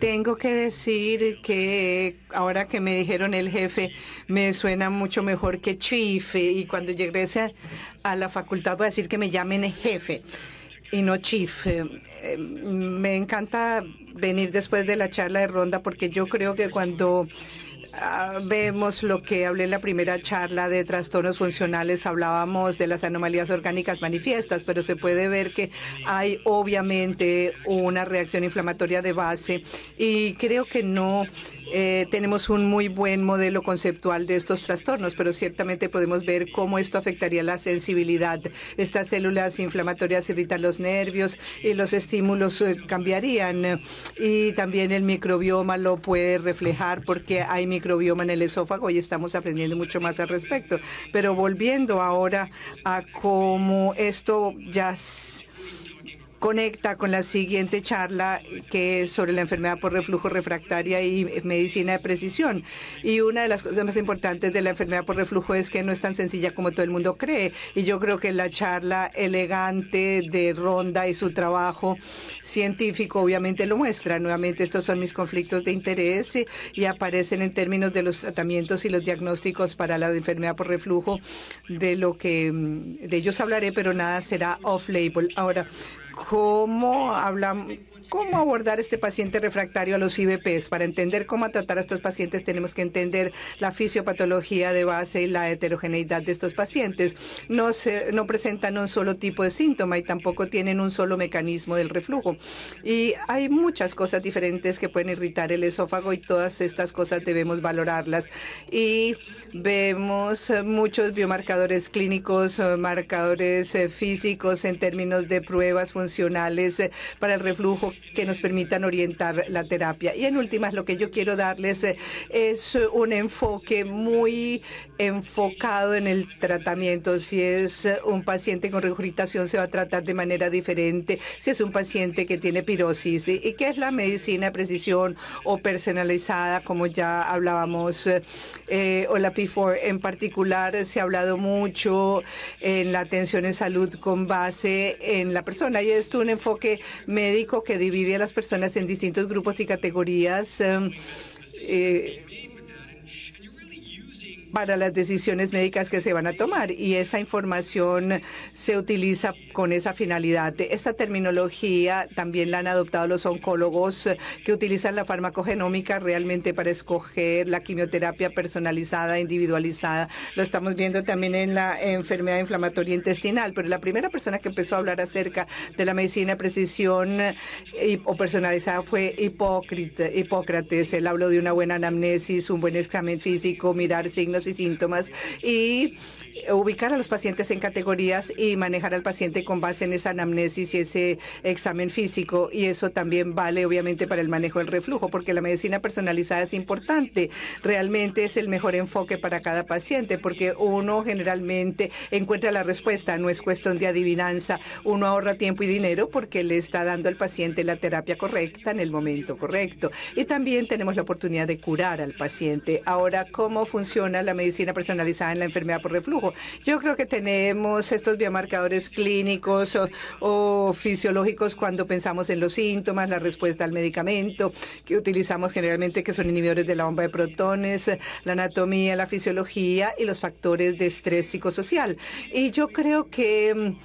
tengo que decir que ahora que me dijeron el jefe, me suena mucho mejor que chief. Y cuando llegué a la facultad voy a decir que me llamen jefe y no chief. Eh, me encanta venir después de la charla de ronda porque yo creo que cuando Ah, vemos lo que hablé en la primera charla de trastornos funcionales, hablábamos de las anomalías orgánicas manifiestas, pero se puede ver que hay obviamente una reacción inflamatoria de base y creo que no eh, tenemos un muy buen modelo conceptual de estos trastornos, pero ciertamente podemos ver cómo esto afectaría la sensibilidad. Estas células inflamatorias irritan los nervios y los estímulos eh, cambiarían. Y también el microbioma lo puede reflejar porque hay microbioma en el esófago y estamos aprendiendo mucho más al respecto. Pero volviendo ahora a cómo esto ya conecta con la siguiente charla que es sobre la enfermedad por reflujo refractaria y medicina de precisión. Y una de las cosas más importantes de la enfermedad por reflujo es que no es tan sencilla como todo el mundo cree. Y yo creo que la charla elegante de Ronda y su trabajo científico obviamente lo muestra. Nuevamente estos son mis conflictos de interés y, aparecen en términos de los tratamientos y los diagnósticos para la enfermedad por reflujo de lo que mm, de ellos hablaré, pero nada será off-label. Ahora, cómo hablamos, ¿Cómo abordar este paciente refractario a los IBPs? Para entender cómo tratar a estos pacientes tenemos que entender la fisiopatología de base y la heterogeneidad de estos pacientes. No, se, no presentan un solo tipo de síntoma y tampoco tienen un solo mecanismo del reflujo. Y hay muchas cosas diferentes que pueden irritar el esófago y todas estas cosas debemos valorarlas. Y vemos muchos biomarcadores clínicos, eh, marcadores eh, físicos en términos de pruebas funcionales eh, para el reflujo que nos permitan orientar la terapia. Y en últimas, lo que yo quiero darles eh, es un enfoque muy enfocado en el tratamiento. Si es un paciente con regurgitación, se va a tratar de manera diferente. Si es un paciente que tiene pirosis, ¿y qué es la medicina de precisión o personalizada, como ya hablábamos, eh, o la P4 en particular? Se ha hablado mucho en la atención en salud con base en la persona. Y es un enfoque médico que divide a las personas en distintos grupos y categorías em, eh, para las decisiones médicas que se van a tomar y esa información se utiliza con esa finalidad. Esta terminología también la han adoptado los oncólogos eh, que utilizan la farmacogenómica realmente para escoger la quimioterapia personalizada, individualizada. Lo estamos viendo también en la enfermedad inflamatoria intestinal, pero la primera persona que empezó a hablar acerca de la medicina precisión eh, o personalizada fue Hipócrates. Él habló de una buena anamnesis, un buen examen físico, mirar signos y síntomas y eh, ubicar a los pacientes en categorías y manejar al paciente con base en esa anamnesis y ese examen físico. Y eso también vale, obviamente, para el manejo del reflujo, porque la medicina personalizada es importante. Realmente es el mejor enfoque para cada paciente, porque uno generalmente encuentra la respuesta. No es cuestión de adivinanza. Uno ahorra tiempo y dinero porque le está dando al paciente la terapia correcta en el momento correcto. Y también tenemos la oportunidad de curar al paciente. Ahora, ¿cómo funciona la medicina personalizada en la enfermedad por reflujo? Yo creo que tenemos estos biomarcadores clínicos o, fisiológicos cuando pensamos en los síntomas, la respuesta al medicamento que utilizamos generalmente, que son inhibidores de la bomba de protones, la anatomía, la fisiología y los factores de estrés psicosocial. Y yo creo que mm,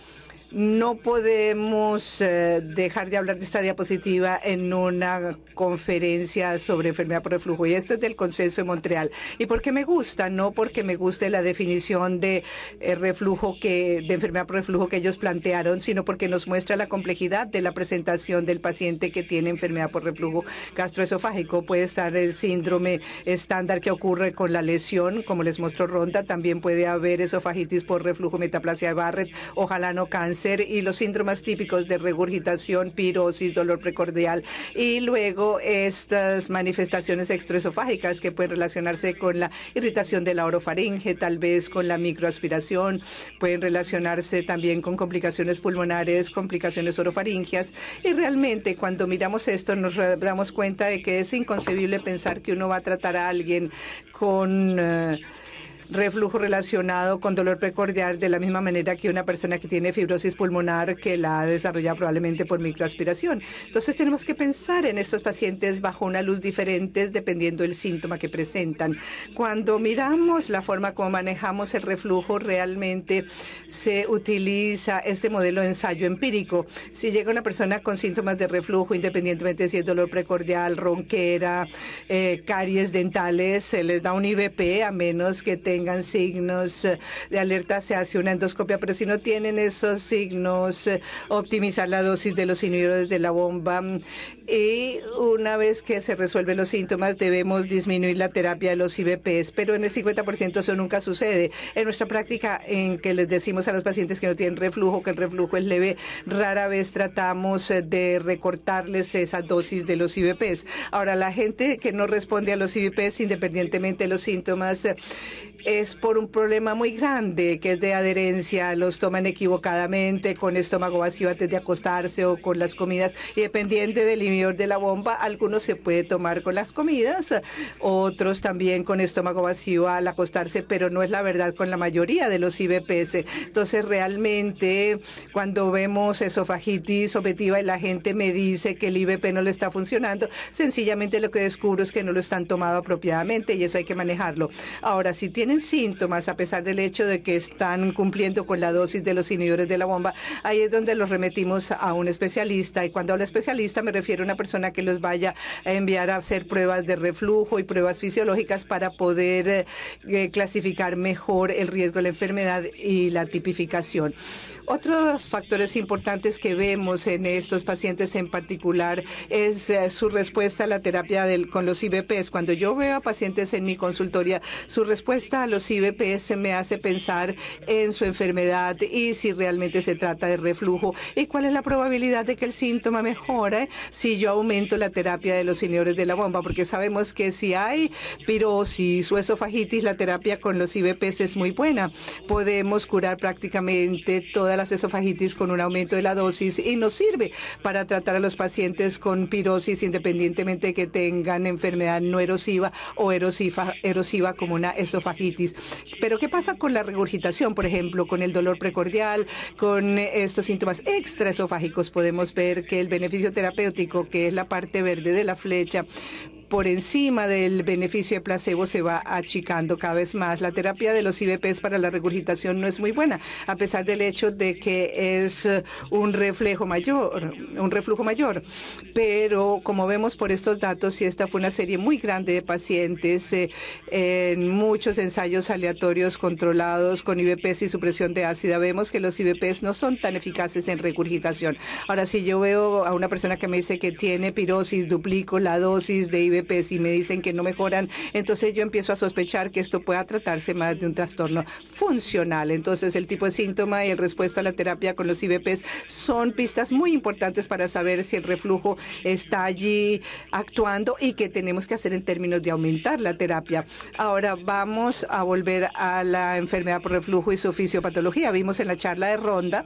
no podemos eh, dejar de hablar de esta diapositiva en una conferencia sobre enfermedad por reflujo. Y esto es del Consenso de Montreal. ¿Y por qué me gusta? No porque me guste la definición de eh, reflujo que, de enfermedad por reflujo que ellos plantearon, sino porque nos muestra la complejidad de la presentación del paciente que tiene enfermedad por reflujo gastroesofágico. Puede estar el síndrome estándar que ocurre con la lesión, como les mostró Ronda. También puede haber esofagitis por reflujo, metaplasia de Barrett. Ojalá no cáncer y los síndromas típicos de regurgitación, pirosis, dolor precordial y luego estas manifestaciones extraesofágicas que pueden relacionarse con la irritación de la orofaringe, tal vez con la microaspiración, pueden relacionarse también con complicaciones pulmonares, complicaciones orofaringias y realmente cuando miramos esto nos damos cuenta de que es inconcebible pensar que uno va a tratar a alguien con... Eh, reflujo relacionado con dolor precordial, de la misma manera que una persona que tiene fibrosis pulmonar que la ha desarrollado probablemente por microaspiración. Entonces tenemos que pensar en estos pacientes bajo una luz diferente dependiendo del síntoma que presentan. Cuando miramos la forma como manejamos el reflujo, realmente se utiliza este modelo de ensayo empírico. Si llega una persona con síntomas de reflujo, independientemente si es dolor precordial, ronquera, eh, caries dentales, se les da un IVP a menos que tenga tengan signos eh, de alerta se hace una endoscopia, pero si no tienen esos signos, eh, optimizar la dosis de los inhibidores de la bomba y una vez que se resuelven los síntomas debemos disminuir la terapia de los IBPs, pero en el 50% eso nunca sucede. En nuestra práctica en que les decimos a los pacientes que no tienen reflujo, que el reflujo es leve, rara vez tratamos eh, de recortarles esa dosis de los IBPs. Ahora, la gente que no responde a los IBPs, independientemente de los síntomas, es por un problema muy grande que es de adherencia. Los toman equivocadamente con estómago vacío antes de acostarse o con las comidas. Y dependiente del inhibidor de la bomba, algunos se puede tomar con las comidas, otros también con estómago vacío al acostarse, pero no es la verdad con la mayoría de los IBPs. Entonces, realmente, cuando vemos esofagitis objetiva y la gente me dice que el IBP no le está funcionando, sencillamente lo que descubro es que no lo están tomando apropiadamente y eso hay que manejarlo. Ahora, si tiene síntomas a pesar del hecho de que están cumpliendo con la dosis de los inhibidores de la bomba, ahí es donde los remetimos a un especialista. Y cuando hablo especialista me refiero a una persona que los vaya a enviar a hacer pruebas de reflujo y pruebas fisiológicas para poder eh, eh, clasificar mejor el riesgo de la enfermedad y la tipificación. Otros factores importantes que vemos en estos pacientes en particular es eh, su respuesta a la terapia del, con los IBPs. Cuando yo veo a pacientes en mi consultoría, su respuesta los IBPs me hace pensar en su enfermedad y si realmente se trata de reflujo y cuál es la probabilidad de que el síntoma mejore si yo aumento la terapia de los señores de la bomba, porque sabemos que si hay pirosis o esofagitis, la terapia con los IBPs es muy buena. Podemos curar prácticamente todas las esofagitis con un aumento de la dosis y nos sirve para tratar a los pacientes con pirosis independientemente de que tengan enfermedad no erosiva o erosiva, erosiva como una esofagitis pero ¿qué pasa con la regurgitación, por ejemplo, con el dolor precordial, con estos síntomas extraesofágicos? Podemos ver que el beneficio terapéutico, que es la parte verde de la flecha, por encima del beneficio de placebo se va achicando cada vez más. La terapia de los IBPs para la regurgitación no es muy buena, a pesar del hecho de que es eh, un reflejo mayor, un reflujo mayor. Pero como vemos por estos datos, y esta fue una serie muy grande de pacientes eh, en muchos ensayos aleatorios controlados con IBPs y supresión de ácida, vemos que los IBPs no son tan eficaces en regurgitación. Ahora, si yo veo a una persona que me dice que tiene pirosis, duplico la dosis de IBPs y me dicen que no mejoran, entonces yo empiezo a sospechar que esto pueda tratarse más de un trastorno funcional. Entonces el tipo de síntoma y el respuesta a la terapia con los IBPs son pistas muy importantes para saber si el reflujo está allí actuando y qué tenemos que hacer en términos de aumentar la terapia. Ahora vamos a volver a la enfermedad por reflujo y su fisiopatología. Vimos en la charla de ronda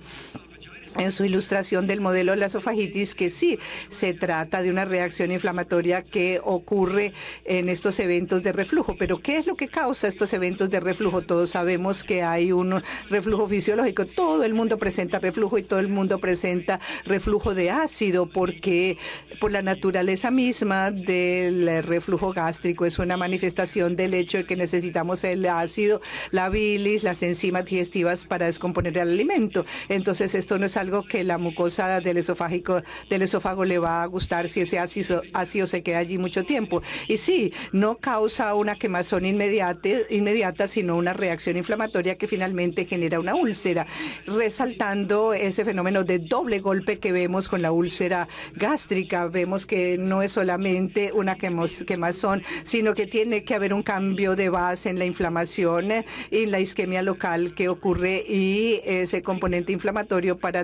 en su ilustración del modelo de la esofagitis que sí se trata de una reacción inflamatoria que ocurre en estos eventos de reflujo. Pero ¿qué es lo que causa estos eventos de reflujo? Todos sabemos que hay un reflujo fisiológico. Todo el mundo presenta reflujo y todo el mundo presenta reflujo de ácido porque por la naturaleza misma del reflujo gástrico es una manifestación del hecho de que necesitamos el ácido, la bilis, las enzimas digestivas para descomponer el alimento. Entonces esto no es algo algo que la mucosa del, esofágico, del esófago le va a gustar si ese ácido, ácido se queda allí mucho tiempo. Y sí, no causa una quemazón inmediata, inmediata, sino una reacción inflamatoria que finalmente genera una úlcera, resaltando ese fenómeno de doble golpe que vemos con la úlcera gástrica. Vemos que no es solamente una quemazón, sino que tiene que haber un cambio de base en la inflamación eh, y la isquemia local que ocurre y ese componente inflamatorio para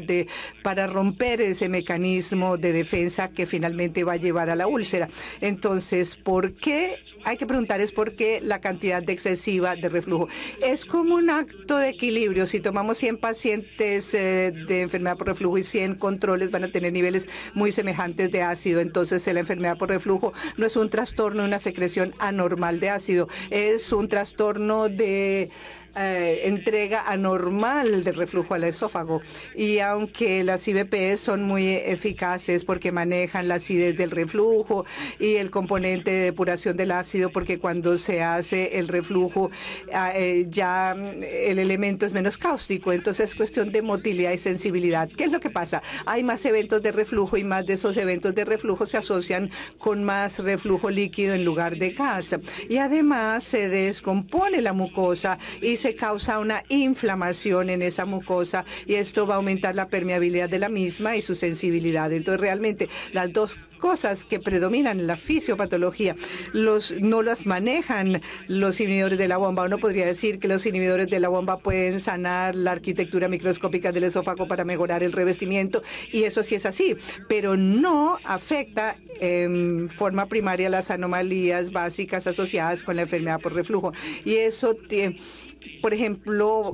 para romper ese mecanismo de defensa que finalmente va a llevar a la úlcera. Entonces, ¿por qué? Hay que preguntar es por qué la cantidad excesiva de reflujo. Es como un acto de equilibrio. Si tomamos 100 pacientes eh, de enfermedad por reflujo y 100 controles, van a tener niveles muy semejantes de ácido. Entonces, la enfermedad por reflujo no es un trastorno, una secreción anormal de ácido. Es un trastorno de eh, entrega anormal de reflujo al esófago. Y aunque las IBP son muy eficaces porque manejan la acidez del reflujo y el componente de depuración del ácido, porque cuando se hace el reflujo ah, eh, ya mm, el elemento es menos cáustico. Entonces es cuestión de motilidad y sensibilidad. ¿Qué es lo que pasa? Hay más eventos de reflujo y más de esos eventos de reflujo se asocian con más reflujo líquido en lugar de gas. Y además se descompone la mucosa y se causa una inflamación en esa mucosa y esto va a aumentar la permeabilidad de la misma y su sensibilidad. Entonces realmente las dos cosas que predominan en la fisiopatología. Los, no las manejan los inhibidores de la bomba. Uno podría decir que los inhibidores de la bomba pueden sanar la arquitectura microscópica del esófago para mejorar el revestimiento, y eso sí es así, pero no afecta en forma primaria las anomalías básicas asociadas con la enfermedad por reflujo. Y eso, por ejemplo,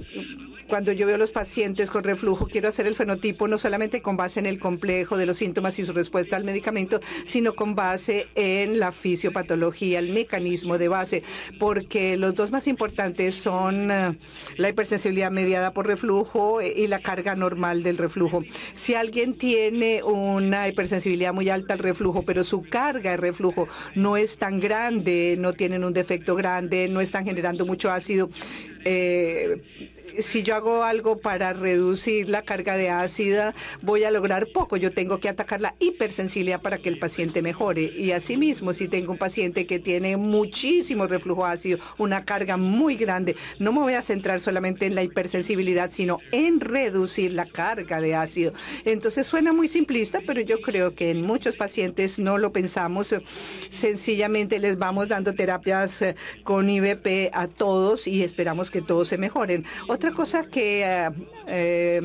cuando yo veo a los pacientes con reflujo, quiero hacer el fenotipo no solamente con base en el complejo de los síntomas y su respuesta al medicamento, sino con base en la fisiopatología, el mecanismo de base, porque los dos más importantes son eh, la hipersensibilidad mediada por reflujo eh, y la carga normal del reflujo. Si alguien tiene una hipersensibilidad muy alta al reflujo, pero su carga de reflujo no es tan grande, no tienen un defecto grande, no están generando mucho ácido, eh, si yo hago algo para reducir la carga de ácida, voy a lograr poco. Yo tengo que atacar la hipersensibilidad para que el paciente mejore. Y asimismo, si tengo un paciente que tiene muchísimo reflujo ácido, una carga muy grande, no me voy a centrar solamente en la hipersensibilidad, sino en reducir la carga de ácido. Entonces suena muy simplista, pero yo creo que en muchos pacientes no lo pensamos. Sencillamente les vamos dando terapias eh, con IBP a todos y esperamos que todos se mejoren. Otra cosa que eh,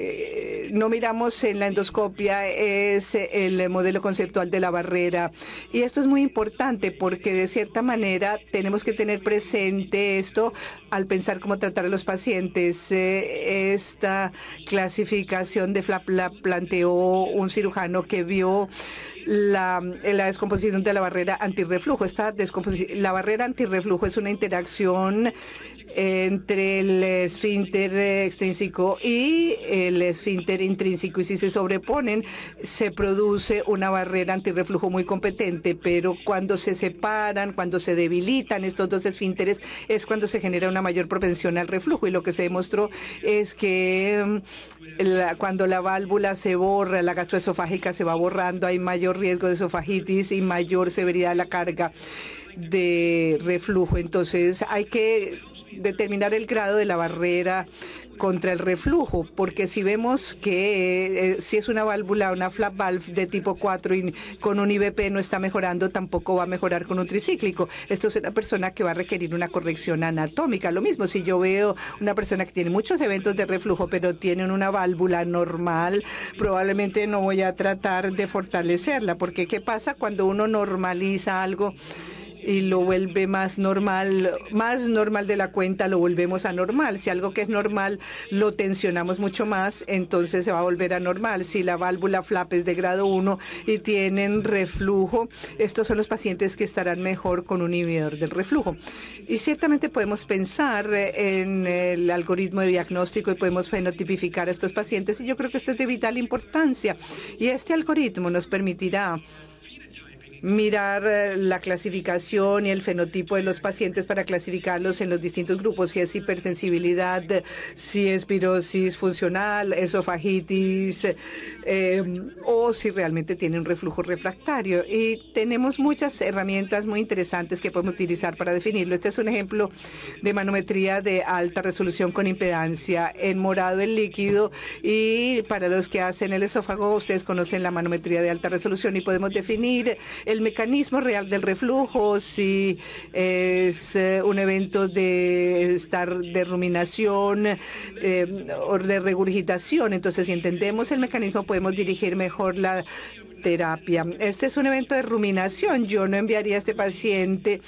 eh, no miramos en la endoscopia es el modelo conceptual de la barrera. Y esto es muy importante porque de cierta manera tenemos que tener presente esto al pensar cómo tratar a los pacientes. Eh, esta clasificación de FLAP la planteó un cirujano que vio eh, la, descomposición de la barrera antirreflujo. Esta la barrera antirreflujo es una interacción entre el esfínter eh, extrínseco y el esfínter intrínseco y si se sobreponen se produce una barrera antirreflujo muy competente, pero cuando se separan, cuando se debilitan estos dos esfínteres es cuando se genera una mayor propensión al reflujo y lo que se demostró es que mm, cuando la válvula se borra, la gastroesofágica se va borrando, hay mayor riesgo de esofagitis y mayor severidad de la carga de reflujo. Entonces hay que determinar el grado de la barrera contra el reflujo, porque si vemos que eh, eh, si es una válvula, una flap valve de tipo 4 con un IBP no está mejorando, tampoco va a mejorar con un tricíclico. Esto es una persona que va a requerir una corrección anatómica. Lo mismo si yo veo una persona que tiene muchos eventos de reflujo, pero tiene una válvula normal, probablemente no voy a tratar de fortalecerla, porque ¿qué pasa cuando uno normaliza algo? y lo vuelve más normal, más normal de la cuenta, lo volvemos a normal. Si algo que es normal lo tensionamos mucho más, entonces se va a volver a normal. Si la válvula flap es de grado 1 y tienen reflujo, estos son los pacientes que estarán mejor con un inhibidor del reflujo. Y ciertamente podemos pensar eh, en el algoritmo de diagnóstico y podemos fenotipificar a estos pacientes y yo creo que esto es de vital importancia. Y este algoritmo nos permitirá mirar eh, la clasificación y el fenotipo de los pacientes para clasificarlos en los distintos grupos, si es hipersensibilidad, si es pirosis funcional, esofagitis, em, o si realmente tiene un reflujo refractario. Y tenemos muchas herramientas muy interesantes que podemos utilizar para definirlo. Este es un ejemplo de manometría de alta resolución con impedancia en morado el líquido y para los que hacen el esófago, ustedes conocen la manometría de alta resolución y podemos definir el mecanismo real del reflujo, si es eh, un evento de estar de ruminación eh, o de regurgitación. Entonces, si entendemos el mecanismo, podemos dirigir mejor la terapia. Este es un evento de ruminación. Yo no enviaría a este paciente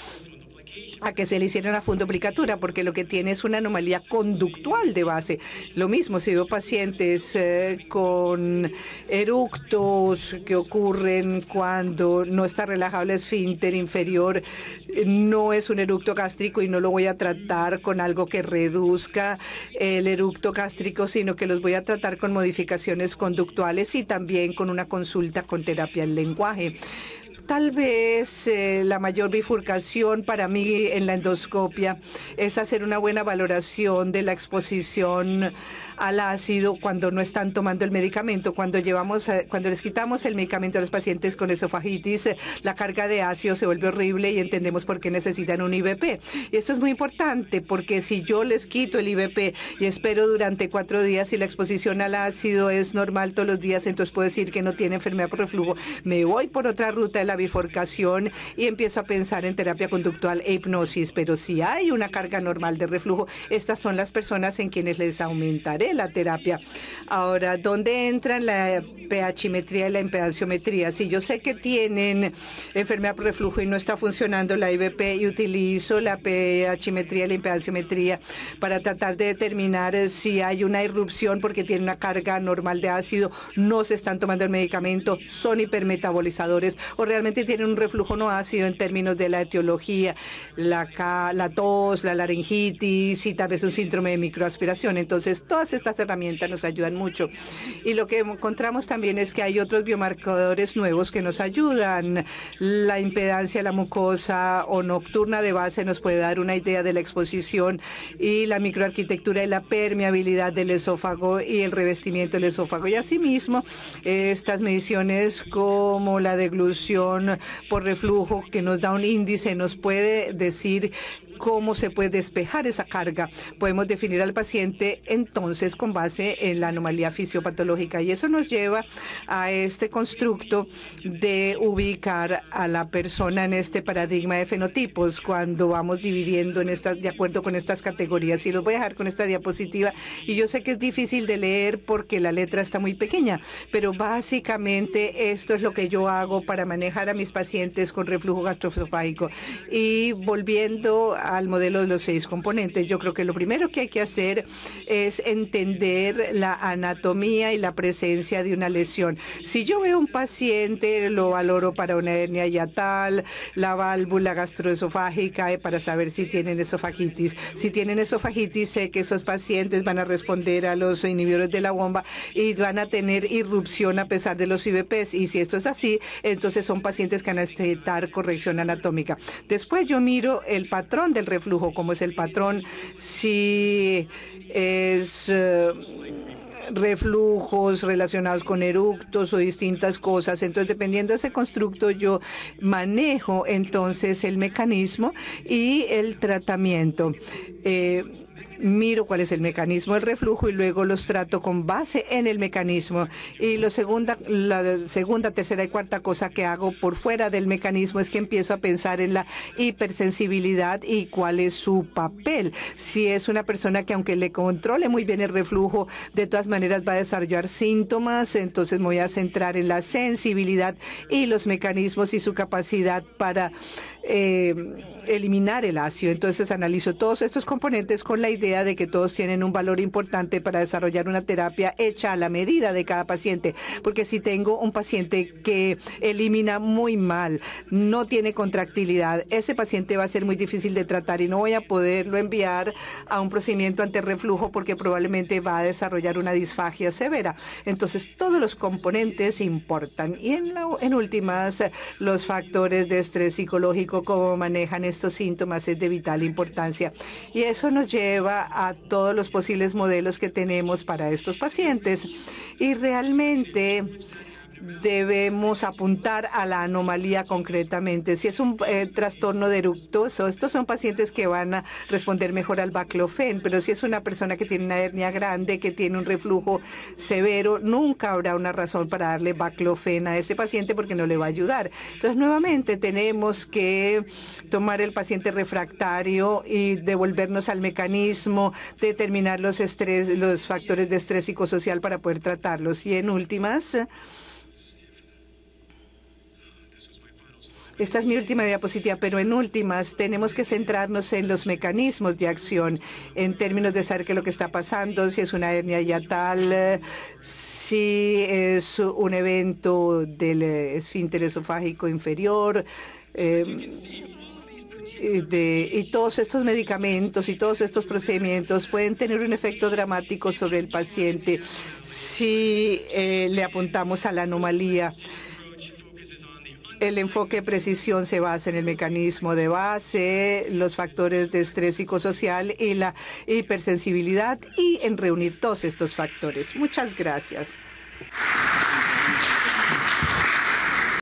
a que se le hiciera una fundoplicatura, porque lo que tiene es una anomalía conductual de base. Lo mismo si veo pacientes eh, con eructos que ocurren cuando no está relajado el esfínter inferior, no es un eructo gástrico y no lo voy a tratar con algo que reduzca el eructo gástrico, sino que los voy a tratar con modificaciones conductuales y también con una consulta con terapia del lenguaje. Tal vez eh, la mayor bifurcación para mí en la endoscopia es hacer una buena valoración de la exposición al ácido, cuando no están tomando el medicamento, cuando llevamos, eh, cuando les quitamos el medicamento a los pacientes con esofagitis, eh, la carga de ácido se vuelve horrible y entendemos por qué necesitan un IVP. Y esto es muy importante porque si yo les quito el IVP y espero durante cuatro días y la exposición al ácido es normal todos los días, entonces puedo decir que no tiene enfermedad por reflujo. Me voy por otra ruta de la bifurcación y empiezo a pensar en terapia conductual e hipnosis. Pero si hay una carga normal de reflujo, estas son las personas en quienes les aumentaré la terapia. Ahora, ¿dónde entran la pHimetría y la impedanciometría? Si yo sé que tienen enfermedad por reflujo y no está funcionando la IBP y utilizo la pHimetría y la impedanciometría para tratar de determinar eh, si hay una irrupción porque tiene una carga normal de ácido, no se están tomando el medicamento, son hipermetabolizadores o realmente tienen un reflujo no ácido en términos de la etiología, la, tos, la laringitis y tal vez un síndrome de microaspiración. Entonces, todas esas estas herramientas nos ayudan mucho. Y lo que encontramos también es que hay otros biomarcadores nuevos que nos ayudan. La impedancia, la mucosa o nocturna de base nos puede dar una idea de la exposición y la microarquitectura y la permeabilidad del esófago y el revestimiento del esófago. Y asimismo, estas mediciones como la deglución por reflujo que nos da un índice nos puede decir cómo se puede despejar esa carga. Podemos definir al paciente entonces con base en la anomalía fisiopatológica y eso nos lleva a este constructo de ubicar a la persona en este paradigma de fenotipos cuando vamos dividiendo en estas de acuerdo con estas categorías. Y los voy a dejar con esta diapositiva y yo sé que es difícil de leer porque la letra está muy pequeña, pero básicamente esto es lo que yo hago para manejar a mis pacientes con reflujo gastroesofágico y volviendo a al modelo de los seis componentes. Yo creo que lo primero que hay que hacer es entender la anatomía y la presencia de una lesión. Si yo veo un paciente, lo valoro para una hernia yatal, la válvula gastroesofágica eh, para saber si tienen esofagitis. Si tienen esofagitis, sé que esos pacientes van a responder a los inhibidores de la bomba y van a tener irrupción a pesar de los IBPs. Y si esto es así, entonces son pacientes que van a necesitar corrección anatómica. Después yo miro el patrón de el reflujo, como es el patrón, si es eh, reflujos relacionados con eructos o distintas cosas. Entonces, dependiendo de ese constructo, yo manejo entonces el mecanismo y el tratamiento. Eh, miro cuál es el mecanismo del reflujo y luego los trato con base en el mecanismo. Y lo segunda, la segunda, tercera y cuarta cosa que hago por fuera del mecanismo es que empiezo a pensar en la hipersensibilidad y cuál es su papel. Si es una persona que aunque le controle muy bien el reflujo, de todas maneras va a desarrollar síntomas, entonces me voy a centrar en la sensibilidad y los mecanismos y su capacidad para eh, eliminar el ácido. Entonces analizo todos estos componentes con la idea de que todos tienen un valor importante para desarrollar una terapia hecha a la medida de cada paciente. Porque si tengo un paciente que elimina muy mal, no tiene contractilidad, ese paciente va a ser muy difícil de tratar y no voy a poderlo enviar a un procedimiento ante reflujo porque probablemente va a desarrollar una disfagia severa. Entonces todos los componentes importan. Y en, en últimas, los factores de estrés psicológico cómo manejan estos síntomas es de vital importancia. Y eso nos lleva a todos los posibles modelos que tenemos para estos pacientes. Y realmente debemos apuntar a la anomalía concretamente. Si es un eh, trastorno deructoso, estos son pacientes que van a responder mejor al baclofen, pero si es una persona que tiene una hernia grande, que tiene un reflujo severo, nunca habrá una razón para darle baclofen a ese paciente porque no le va a ayudar. Entonces, nuevamente, tenemos que tomar el paciente refractario y devolvernos al mecanismo, determinar los, estrés, los factores de estrés psicosocial para poder tratarlos. Y en últimas, Esta es mi última diapositiva, pero en últimas tenemos que centrarnos en los mecanismos de acción en términos de saber qué es lo que está pasando, si es una hernia yatal, si es un evento del esfínter esofágico inferior. Eh, y todos estos medicamentos y todos estos procedimientos pueden tener un efecto dramático sobre el paciente si eh, le apuntamos a la anomalía. El enfoque precisión se basa en el mecanismo de base, los factores de estrés psicosocial y la hipersensibilidad y en reunir todos estos factores. Muchas gracias.